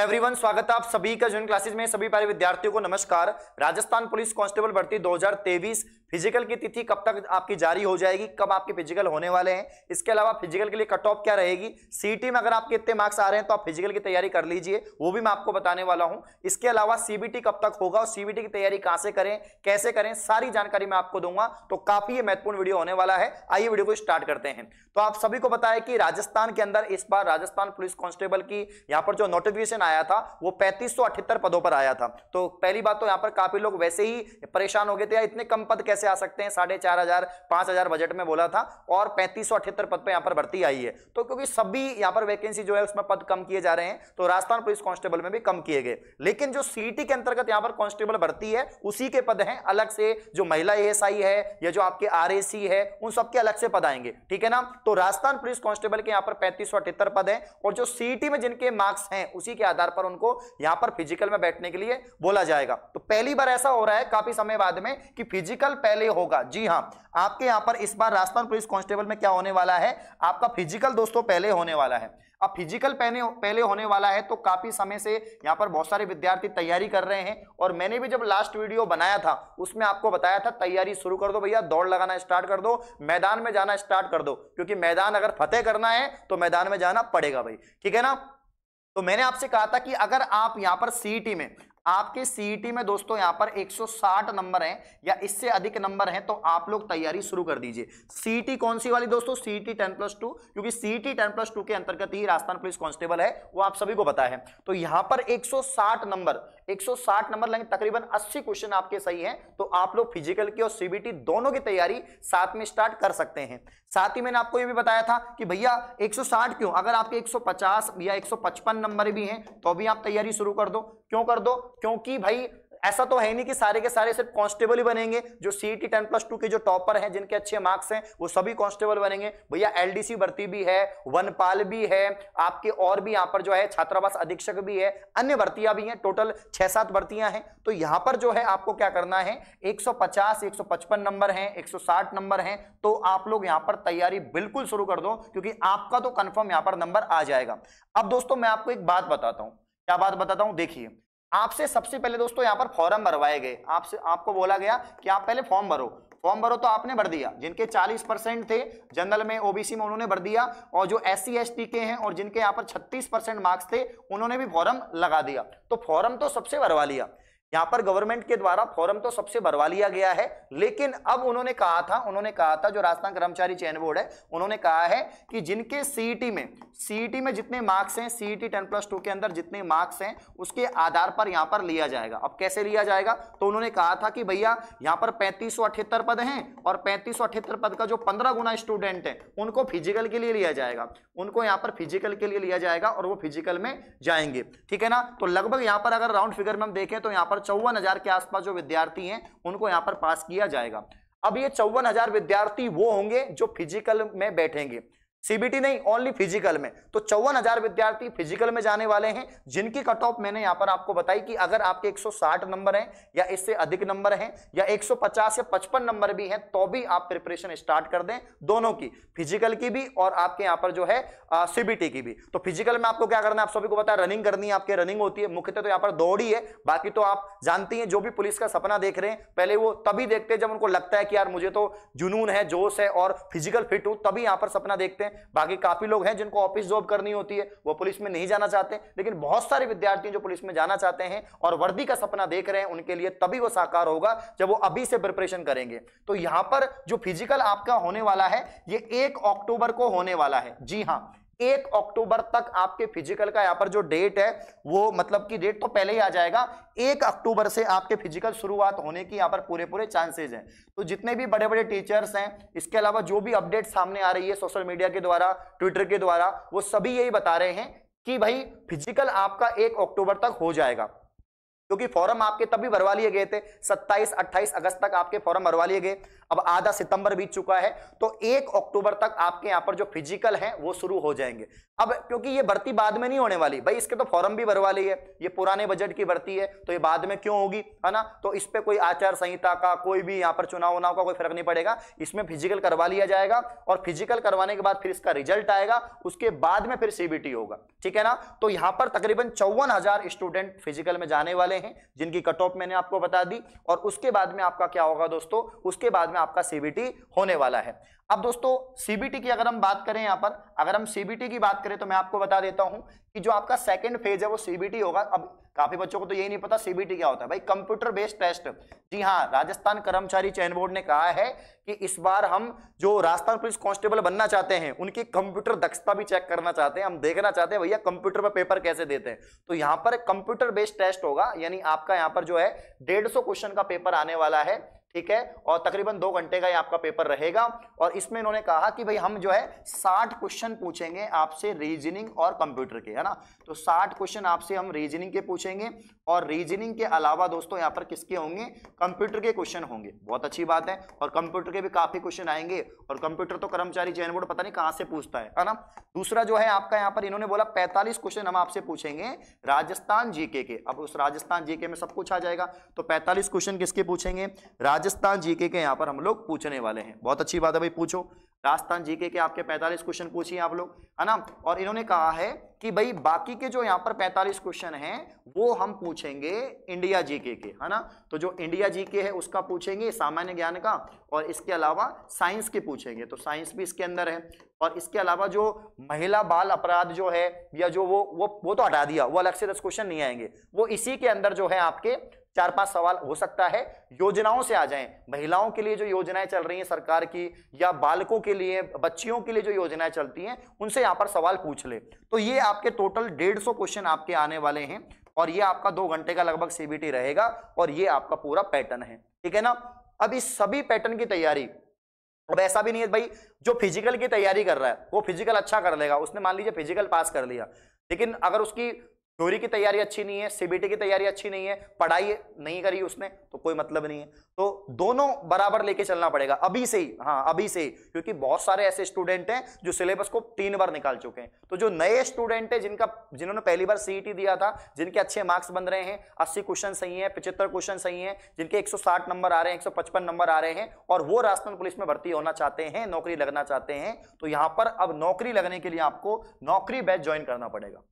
everyone स्वागत है आप सभी का जून क्लासेज में सभी प्यारे विद्यार्थियों को नमस्कार राजस्थान पुलिस कांस्टेबल भर्ती 2023 फिजिकल की तिथि कब तक आपकी जारी हो जाएगी कब आपके फिजिकल होने वाले हैं इसके अलावा फिजिकल के लिए कट ऑफ क्या रहेगी सीटी में अगर आपके इतने मार्क्स आ रहे हैं तो आप फिजिकल की तैयारी कर लीजिए वो भी मैं आपको बताने वाला हूँ इसके अलावा सीबीटी कब तक होगा और सीबीटी की तैयारी कहाँ से करें कैसे करें सारी जानकारी मैं आपको दूंगा तो काफी महत्वपूर्ण वीडियो होने वाला है आइए वीडियो को स्टार्ट करते हैं तो आप सभी को बताया कि राजस्थान के अंदर इस बार राजस्थान पुलिस कांस्टेबल की यहाँ पर जो नोटिफिकेशन आया था वो पैंतीस पदों पर आया था तो पहली बात तो यहाँ पर काफी लोग वैसे ही परेशान हो गए थे इतने कम पद कैसे आ सकते हैं साढ़े चार हजार पांच हजार बजट में बोला था और पैंतीस पद पर यहाँ पर भर्ती आई है तो क्योंकि सभी यहाँ पर वैकेंसी जो है उसमें पद कम किए जा रहे हैं तो राजस्थान पुलिस कांस्टेबल में भी कम किए गए लेकिन जो सीटी के अंतर्गत यहाँ पर कांस्टेबल भर्ती है उसी के पद हैं अलग से जो महिला एएसआई है या जो आपके आर है उन सबके अलग से पद आएंगे ठीक है ना तो राजस्थान पुलिस कांस्टेबल के यहाँ पर पैंतीस पद हैं और जो सीटी में जिनके मार्क्स हैं उसी के आधार पर उनको यहां पर फिजिकल में बैठने के लिए बोला जाएगा तो पहली बार ऐसा हो रहा है काफी समय बाद में कि फिजिकल पहले होगा जी हाँ आपके यहां पर इस बार राजस्थान पुलिस कांस्टेबल में क्या होने वाला है आपका फिजिकल दोस्तों पहले होने वाला है अब फिजिकल पहले पहले होने वाला है तो काफी समय से यहाँ पर बहुत सारे विद्यार्थी तैयारी कर रहे हैं और मैंने भी जब लास्ट वीडियो बनाया था उसमें आपको बताया था तैयारी शुरू कर दो भैया दौड़ लगाना स्टार्ट कर दो मैदान में जाना स्टार्ट कर दो क्योंकि मैदान अगर फतेह करना है तो मैदान में जाना पड़ेगा भाई ठीक है ना तो मैंने आपसे कहा था कि अगर आप यहां पर सीटी में आपके सीईटी e में दोस्तों यहां पर 160 नंबर हैं या इससे अधिक नंबर हैं तो आप लोग तैयारी शुरू कर दीजिए सीईटी e कौन सी वाली दोस्तों सीईटी e 10 प्लस टू क्योंकि सीईटी 10 प्लस टू के अंतर्गत ही राजस्थान पुलिस कांस्टेबल है वो आप सभी को पता है तो यहां पर 160 नंबर 160 नंबर लेंगे तकरीबन अस्सी क्वेश्चन आपके सही है तो आप लोग फिजिकल की और सीबीटी दोनों की तैयारी साथ में स्टार्ट कर सकते हैं साथ ही मैंने आपको ये भी बताया था कि भैया 160 क्यों अगर आपके 150 या 155 नंबर भी हैं तो भी आप तैयारी शुरू कर दो क्यों कर दो क्योंकि भाई ऐसा तो है नहीं कि सारे के सारे सिर्फ कांस्टेबल ही बनेंगे जो सीटी टेन प्लस टू के जो टॉपर हैं जिनके अच्छे मार्क्स हैं वो सभी कांस्टेबल बनेंगे भैया एलडीसी भर्ती भी है वनपाल भी है आपके और भी यहां पर जो है छात्रावास अधीक्षक भी है अन्य भर्तियां भी हैं टोटल छह सात भर्तियां हैं तो यहाँ पर जो है आपको क्या करना है सौ पचपन नंबर है साठ नंबर है तो आप लोग यहाँ पर तैयारी बिल्कुल शुरू कर दो क्योंकि आपका तो कन्फर्म यहाँ पर नंबर आ जाएगा अब दोस्तों मैं आपको एक बात बताता हूँ क्या बात बताता हूँ देखिए आपसे सबसे पहले दोस्तों यहाँ पर फॉर्म भरवाए गए आपसे आपको बोला गया कि आप पहले फॉर्म भरो फॉर्म भरो तो आपने भर दिया जिनके 40 परसेंट थे जनरल में ओबीसी में उन्होंने भर दिया और जो एस सी के हैं और जिनके यहाँ पर 36 परसेंट मार्क्स थे उन्होंने भी फॉर्म लगा दिया तो फॉर्म तो सबसे भरवा लिया यहां पर गवर्नमेंट के द्वारा फॉर्म तो सबसे भरवा लिया गया है लेकिन अब उन्होंने कहा था उन्होंने कहा था जो राजस्थान कर्मचारी चयन बोर्ड है उन्होंने कहा है कि जिनके सीईटी e में सीईटी e में जितने मार्क्स हैं सीईटी टेन प्लस टू के अंदर जितने मार्क्स हैं उसके आधार पर यहां पर लिया जाएगा अब कैसे लिया जाएगा तो उन्होंने कहा था कि भैया यहां पर पैंतीस पद हैं और पैंतीस पद का जो पंद्रह गुना स्टूडेंट है उनको फिजिकल के लिए लिया जाएगा उनको यहां पर फिजिकल के लिए लिया जाएगा और वो फिजिकल में जाएंगे ठीक है ना तो लगभग यहां पर अगर राउंड फिगर में हम देखें तो यहां पर चौवन हजार के आसपास जो विद्यार्थी हैं उनको यहाँ पर पास किया जाएगा अब ये चौवन हजार विद्यार्थी वो होंगे जो फिजिकल में बैठेंगे सीबीटी नहीं ओनली फिजिकल में तो चौवन हजार विद्यार्थी फिजिकल में जाने वाले हैं जिनकी कट ऑफ मैंने यहां पर आपको बताई कि अगर आपके 160 नंबर हैं या इससे अधिक नंबर हैं या 150 या 55 नंबर भी हैं तो भी आप प्रिपरेशन स्टार्ट कर दें दोनों की फिजिकल की भी और आपके यहां पर जो है सीबीटी की भी तो फिजिकल में आपको क्या करना है आप सभी को पता है रनिंग करनी है आपके रनिंग होती है मुख्यतः तो यहां पर दौड़ी है बाकी तो आप जानती हैं जो भी पुलिस का सपना देख रहे हैं पहले वो तभी देखते हैं जब उनको लगता है कि यार मुझे तो जुनून है जोश है और फिजिकल फिट हूं तभी यहां पर सपना देखते हैं बाकी काफी लोग हैं जिनको ऑफिस जॉब करनी होती है वो पुलिस में नहीं जाना चाहते लेकिन बहुत सारे विद्यार्थी जो पुलिस में जाना चाहते हैं और वर्दी का सपना देख रहे हैं उनके लिए तभी वो साकार होगा जब वो अभी से प्रिपरेशन करेंगे तो यहां पर जो फिजिकल आपका होने वाला है ये एक अक्टूबर को होने वाला है जी हाँ एक अक्टूबर तक आपके फिजिकल का यहां पर जो डेट है वो मतलब की डेट तो पहले ही आ जाएगा एक अक्टूबर से आपके फिजिकल शुरुआत होने की यहां पर पूरे पूरे चांसेज हैं तो जितने भी बड़े बड़े टीचर्स हैं इसके अलावा जो भी अपडेट सामने आ रही है सोशल मीडिया के द्वारा ट्विटर के द्वारा वो सभी यही बता रहे हैं कि भाई फिजिकल आपका एक अक्टूबर तक हो जाएगा क्योंकि फॉर्म आपके तभी भरवा लिए गए थे 27 28 अगस्त तक आपके फॉर्म भरवा लिए गए अब आधा सितंबर बीत चुका है तो एक अक्टूबर तक आपके यहाँ पर जो फिजिकल है वो शुरू हो जाएंगे अब क्योंकि ये भर्ती बाद में नहीं होने वाली भाई इसके तो फॉर्म भी भरवा ली है ये पुराने बजट की भर्ती है तो ये बाद में क्यों होगी है ना तो इस पर कोई आचार संहिता का कोई भी यहाँ पर चुनाव उनाव का कोई फर्क नहीं पड़ेगा इसमें फिजिकल करवा लिया जाएगा और फिजिकल करवाने के बाद फिर इसका रिजल्ट आएगा उसके बाद में फिर सीबीटी होगा ठीक है ना तो यहाँ पर तकरीबन चौवन स्टूडेंट फिजिकल में जाने वाले वाले हैं जिनकी कट ऑफ मैंने आपको बता दी और उसके बाद में आपका क्या होगा दोस्तों उसके बाद में आपका सीबीटी होने वाला है अब दोस्तों सीबीटी की अगर हम बात करें यहाँ पर अगर हम सीबीटी की बात करें तो मैं आपको बता देता हूं कि जो आपका सेकेंड फेज है वो सीबीटी होगा अब काफी बच्चों को तो यही नहीं पता सीबीटी क्या होता है भाई कंप्यूटर बेस्ड टेस्ट जी हाँ राजस्थान कर्मचारी चयन बोर्ड ने कहा है कि इस बार हम जो राजस्थान पुलिस कांस्टेबल बनना चाहते हैं उनकी कंप्यूटर दक्षता भी चेक करना चाहते हैं हम देखना चाहते हैं भैया कंप्यूटर पर पेपर कैसे देते हैं तो यहाँ पर कंप्यूटर बेस्ड टेस्ट होगा यानी आपका यहाँ पर जो है डेढ़ क्वेश्चन का पेपर आने वाला है ठीक है और तकरीबन दो घंटे का ये आपका पेपर रहेगा और इसमें इन्होंने कहा कि भाई हम जो है साठ क्वेश्चन पूछेंगे आपसे रीजनिंग और कंप्यूटर के है ना तो साठ क्वेश्चन आपसे हम रीजनिंग के पूछेंगे और रीजनिंग के अलावा दोस्तों यहाँ पर किसके होंगे कंप्यूटर के क्वेश्चन होंगे बहुत अच्छी बात है और कंप्यूटर के भी काफी क्वेश्चन आएंगे और कंप्यूटर तो कर्मचारी चयन बोर्ड पता नहीं कहाँ से पूछता है ना दूसरा जो है आपका यहाँ पर इन्होंने बोला पैंतालीस क्वेश्चन हम आपसे पूछेंगे राजस्थान जीके के अब उस राजस्थान जीके में सब कुछ आ जाएगा तो पैंतालीस क्वेश्चन किसके पूछेंगे राज राजस्थान जीके के यहाँ पर हम लोग पूछने वाले हैं बहुत अच्छी बात है भाई पूछो राजस्थान जीके के आपके 45 क्वेश्चन पूछिए आप लोग है ना और इन्होंने कहा है कि भाई बाकी के जो यहाँ पर 45 क्वेश्चन हैं वो हम पूछेंगे इंडिया जीके के है ना तो जो इंडिया जीके है उसका पूछेंगे सामान्य ज्ञान का और इसके अलावा साइंस के पूछेंगे तो साइंस भी इसके अंदर है और इसके अलावा जो महिला बाल अपराध जो है या जो वो वो वो तो हटा दिया वो अलग से दस क्वेश्चन नहीं आएंगे वो इसी के अंदर जो है आपके चार पांच सवाल हो सकता है योजनाओं से आ जाएं महिलाओं के लिए जो योजनाएं चल रही हैं सरकार की या बालकों के लिए बच्चियों के लिए जो योजनाएं चलती हैं उनसे यहाँ पर सवाल पूछ ले तो ये आपके टोटल डेढ़ सौ क्वेश्चन आपके आने वाले हैं और ये आपका दो घंटे का लगभग सीबीटी रहेगा और ये आपका पूरा पैटर्न है ठीक है ना अब इस सभी पैटर्न की तैयारी अब ऐसा भी नहीं है भाई जो फिजिकल की तैयारी कर रहा है वो फिजिकल अच्छा कर लेगा उसने मान लीजिए फिजिकल पास कर लिया लेकिन अगर उसकी थ्योरी की तैयारी अच्छी नहीं है सीबीटी की तैयारी अच्छी नहीं है पढ़ाई नहीं करी उसने तो कोई मतलब नहीं है तो दोनों बराबर लेके चलना पड़ेगा अभी से ही हाँ अभी से ही क्योंकि बहुत सारे ऐसे स्टूडेंट हैं जो सिलेबस को तीन बार निकाल चुके हैं तो जो नए स्टूडेंट हैं जिनका जिन्होंने पहली बार सीईटी e दिया था जिनके अच्छे मार्क्स बन रहे हैं अस्सी क्वेश्चन सही है पिछहत्तर क्वेश्चन सही है जिनके एक नंबर आ रहे हैं एक नंबर आ रहे हैं और वो राजस्थान पुलिस में भर्ती होना चाहते हैं नौकरी लगना चाहते हैं तो यहां पर अब नौकरी लगने के लिए आपको नौकरी बैच ज्वाइन करना पड़ेगा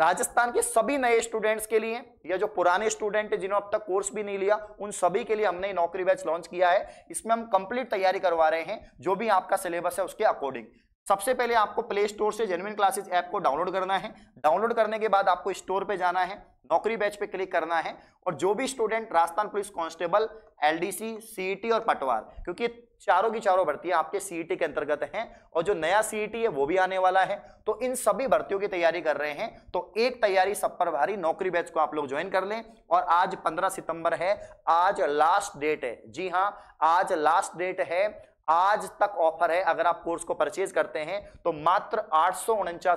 राजस्थान के सभी नए स्टूडेंट्स के लिए या जो पुराने स्टूडेंट हैं जिन्होंने अब तक कोर्स भी नहीं लिया उन सभी के लिए हमने नौकरी बैच लॉन्च किया है इसमें हम कंप्लीट तैयारी करवा रहे हैं जो भी आपका सिलेबस है उसके अकॉर्डिंग सबसे पहले आपको प्ले स्टोर से जेनविन क्लासेस ऐप को डाउनलोड करना है डाउनलोड करने के बाद आपको स्टोर पे जाना है नौकरी बैच पे क्लिक करना है और जो भी student Rajasthan police constable LDC CET और पटवार क्योंकि चारों की चारों भर्तियां आपके सीईटी e के अंतर्गत हैं और जो नया सीईटी e है वो भी आने वाला है तो इन सभी भर्तियों की तैयारी कर रहे हैं तो एक तैयारी सब पर भारी नौकरी बैच को आप लोग ज्वाइन कर लें और आज 15 सितंबर है आज लास्ट डेट है जी हाँ आज लास्ट डेट है आज तक ऑफर है अगर आप कोर्स को परचेज करते हैं तो मात्र आठ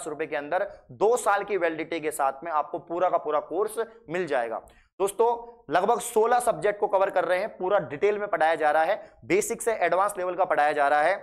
रुपए के अंदर दो साल की वैलिडिटी के साथ में आपको पूरा का पूरा कोर्स मिल जाएगा दोस्तों लगभग 16 सब्जेक्ट को कवर कर रहे हैं पूरा डिटेल में पढ़ाया जा रहा है बेसिक से एडवांस लेवल का पढ़ाया जा रहा है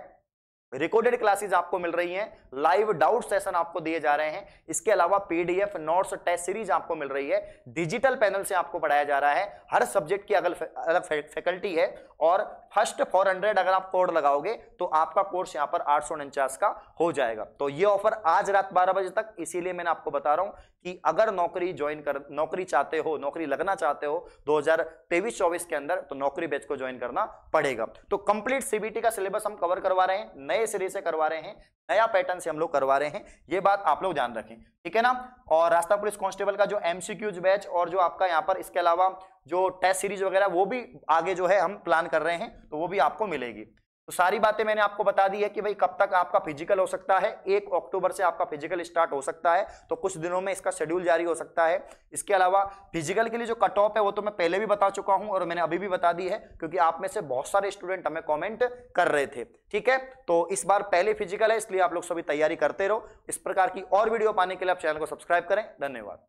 रिकॉर्डेड क्लासेस आपको मिल रही हैं लाइव डाउट सेशन आपको दिए जा रहे हैं इसके अलावा पीडीएफ नोट्स टेस्ट सीरीज आपको मिल रही है डिजिटल पैनल से आपको पढ़ाया जा रहा है हर सब्जेक्ट की अगल अलग फैकल्टी है और फर्स्ट 400 अगर आप कोड लगाओगे तो आपका कोर्स यहाँ पर आठ का हो जाएगा तो ये ऑफर आज रात बारह बजे तक इसीलिए मैंने आपको बता रहा हूं कि अगर नौकरी ज्वाइन कर नौकरी चाहते हो नौकरी लगना चाहते हो दो हजार के अंदर तो नौकरी बैच को ज्वाइन करना पड़ेगा तो कंप्लीट सीबीटी का सिलेबस हम कवर करवा रहे हैं नए नए सिरे से करवा रहे हैं नया पैटर्न से हम लोग करवा रहे हैं ये बात आप लोग ध्यान रखें ठीक है ना और रास्ता पुलिस कांस्टेबल का जो एमसीक्यूज बैच और जो आपका यहाँ पर इसके अलावा जो टेस्ट सीरीज वगैरह वो भी आगे जो है हम प्लान कर रहे हैं तो वो भी आपको मिलेगी तो सारी बातें मैंने आपको बता दी है कि भाई कब तक आपका फिजिकल हो सकता है एक अक्टूबर से आपका फिजिकल स्टार्ट हो सकता है तो कुछ दिनों में इसका शेड्यूल जारी हो सकता है इसके अलावा फिजिकल के लिए जो कट ऑफ है वो तो मैं पहले भी बता चुका हूं और मैंने अभी भी बता दी है क्योंकि आप में से बहुत सारे स्टूडेंट हमें कॉमेंट कर रहे थे ठीक है तो इस बार पहले फिजिकल है इसलिए आप लोग सभी तैयारी करते रहो इस प्रकार की और वीडियो पाने के लिए आप चैनल को सब्सक्राइब करें धन्यवाद